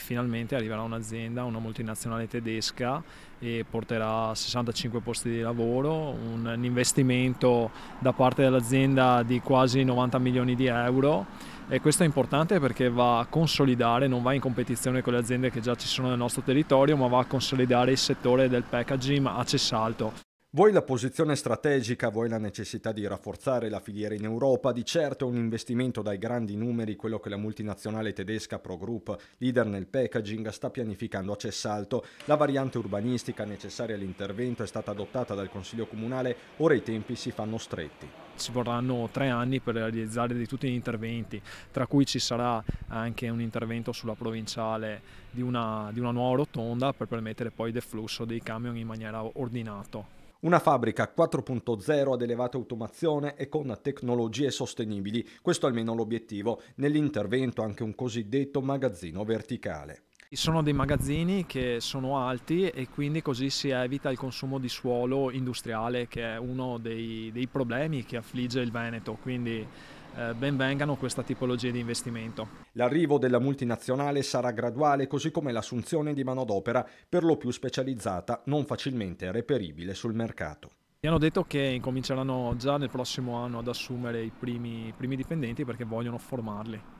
finalmente arriverà un'azienda, una multinazionale tedesca e porterà 65 posti di lavoro, un, investimento da parte dell'azienda di quasi 90 milioni di euro e questo è importante perché va a consolidare, non va in competizione con le aziende che già ci sono nel nostro territorio, ma va a consolidare il settore del packaging a Cessalto. Vuoi la posizione strategica, vuoi la necessità di rafforzare la filiera in Europa, di certo è un investimento dai grandi numeri, quello che la multinazionale tedesca Pro Group, leader nel packaging, sta pianificando a Cessalto. La variante urbanistica necessaria all'intervento è stata adottata dal Consiglio Comunale, ora i tempi si fanno stretti. Ci vorranno tre anni per realizzare di tutti gli interventi, tra cui ci sarà anche un intervento sulla provinciale di una, di una nuova rotonda per permettere poi il deflusso dei camion in maniera ordinata. Una fabbrica 4.0 ad elevata automazione e con tecnologie sostenibili, questo almeno l'obiettivo, nell'intervento anche un cosiddetto magazzino verticale sono dei magazzini che sono alti e quindi così si evita il consumo di suolo industriale che è uno dei, dei problemi che affligge il Veneto, quindi eh, ben vengano questa tipologia di investimento. L'arrivo della multinazionale sarà graduale così come l'assunzione di manodopera per lo più specializzata, non facilmente reperibile sul mercato. Mi hanno detto che incominceranno già nel prossimo anno ad assumere i primi, i primi dipendenti perché vogliono formarli.